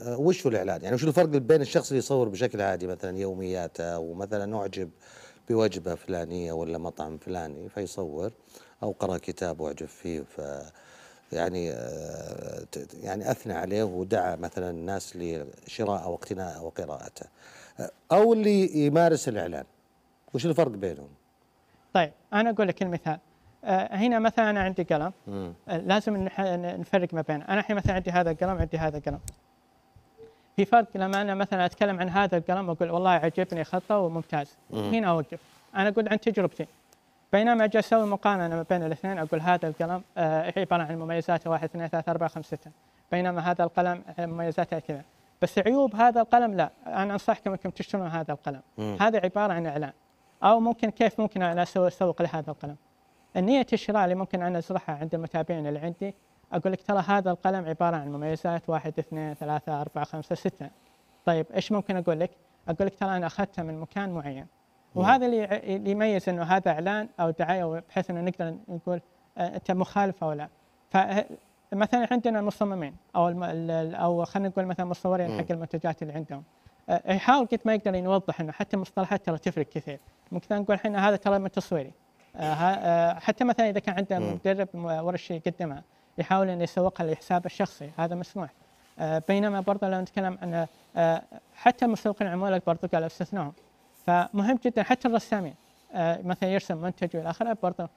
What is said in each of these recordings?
آه، وش هو الاعلان؟ يعني وش الفرق بين الشخص اللي يصور بشكل عادي مثلا يومياته آه، ومثلا اعجب بوجبه فلانيه ولا مطعم فلاني فيصور او قرا كتاب واعجب فيه ف يعني آه، يعني اثنى عليه ودعا مثلا الناس لشراء او وقراءته او اللي يمارس الاعلان وش الفرق بينهم؟ طيب انا اقول لك المثال هنا مثلا انا عندي قلم لازم نفرق ما بين انا الحين مثلا عندي هذا القلم عندي هذا القلم في فرق لما انا مثلا اتكلم عن هذا القلم واقول والله عجبني خطه وممتاز هنا اوقف انا اقول عن تجربتي بينما اجي اسوي مقارنه ما بين الاثنين اقول هذا القلم آه، عباره عن مميزاته 1 2 3 4 5 6 بينما هذا القلم آه، مميزاته كذا بس عيوب هذا القلم لا انا انصحكم انكم تشترون هذا القلم مم. هذا عباره عن اعلان او ممكن كيف ممكن انا اسوق لهذا القلم النية الشراء اللي ممكن انا ازرعها عند المتابعين اللي عندي اقول لك ترى هذا القلم عباره عن مميزات واحد اثنين ثلاثه اربعه خمسه سته طيب ايش ممكن اقول لك؟ اقول لك ترى انا اخذته من مكان معين وهذا اللي يميز انه هذا اعلان او دعايه بحيث انه نقدر نقول آه، انت مخالف او لا فمثلا عندنا المصممين او او خلينا نقول مثلا مصورين حق المنتجات اللي عندهم آه، يحاول قد ما يقدر يوضح انه حتى المصطلحات ترى تفرق كثير ممكن نقول احنا هذا ترى من تصويري آه، حتى مثلا اذا كان عندنا مدرب ورشه يقدمها يحاول أن يسوقها لحسابه الشخصي هذا مسموح آه، بينما برضه لو نتكلم عن آه، حتى مسوقين العمولة برضه قالوا استثناهم فمهم جدا حتى الرسامين آه، مثلا يرسم منتج والى اخره برضه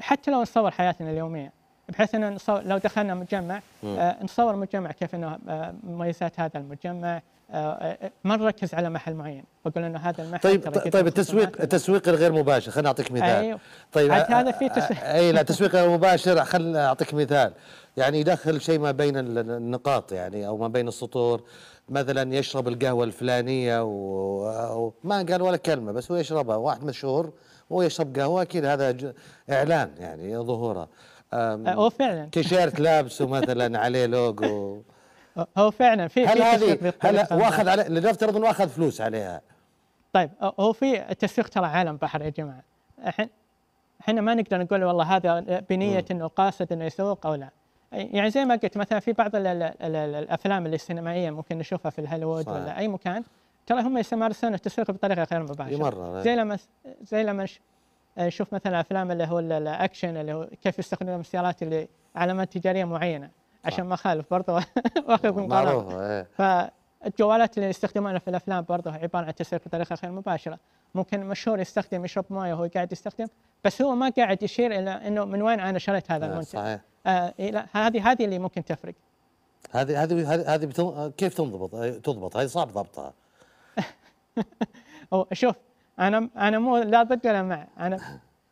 حتى لو نصور حياتنا اليوميه بحيث ان لو دخلنا مجمع آه نصور مجمع كيف انه آه، مميزات هذا المجمع آه، آه، ما نركز على محل معين بقول انه هذا المحل طيب طيب التسويق التسويق الغير مباشر خليني اعطيك مثال أيوه. طيب هذا في تسويق اي لا التسويق غير مباشر خليني اعطيك مثال يعني يدخل شيء ما بين النقاط يعني او ما بين السطور مثلا يشرب القهوه الفلانيه وما قال ولا كلمه بس هو يشربها واحد مشهور وهو يشرب قهوه اكيد هذا اعلان يعني ظهوره أه، هو فعلا تيشيرت لابسه مثلا عليه لوجو هو فعلا في هل هذه هل واخذ على لنفترض انه اخذ فلوس عليها طيب أه، هو في التسويق ترى عالم بحر يا جماعه احنا ما نقدر نقول والله هذا بنيه انه قاصد انه يسوق او لا يعني زي ما قلت مثلا في بعض الافلام السينمائيه ممكن نشوفها في الهوليوود ولا اي مكان ترى هم يمارسون التسويق بطريقه غير مباشره زي لما زي لما نشوف آه، مثلا افلام اللي هو الاكشن اللي هو كيف يستخدمون السيارات اللي علامات تجاريه معينه عشان ما اخالف برضه واخذ من قرار فالجوالات اللي يستخدمونها في الافلام برضه عباره عن تسويق بطريقه غير مباشره ممكن مشهور يستخدم يشرب مويه وهو قاعد يستخدم بس هو ما قاعد يشير الى انه من وين انا شريت هذا آه، المنتج صحيح آه هذه هذه اللي ممكن تفرق هذه هذه هذه كيف تنضبط تضبط هذه صعب ضبطها شوف انا انا مو لا ضد ولا مع انا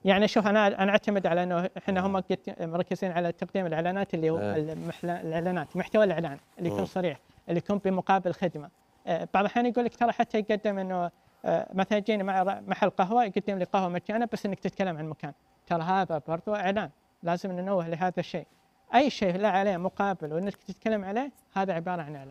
يعني شوف انا انا اعتمد على انه احنا هم مركزين على تقديم الاعلانات اللي هو آه. الاعلانات محتوى الاعلان اللي يكون آه. صريح اللي يكون بمقابل خدمه آه، بعض الاحيان يقول لك ترى حتى يقدم انه مثلا جينا مع محل قهوه يقدم لي قهوه مجانا بس انك تتكلم عن مكان ترى هذا برضو اعلان لازم ننوه لهذا الشيء اي شيء لا عليه مقابل وانك تتكلم عليه هذا عباره عن اعلان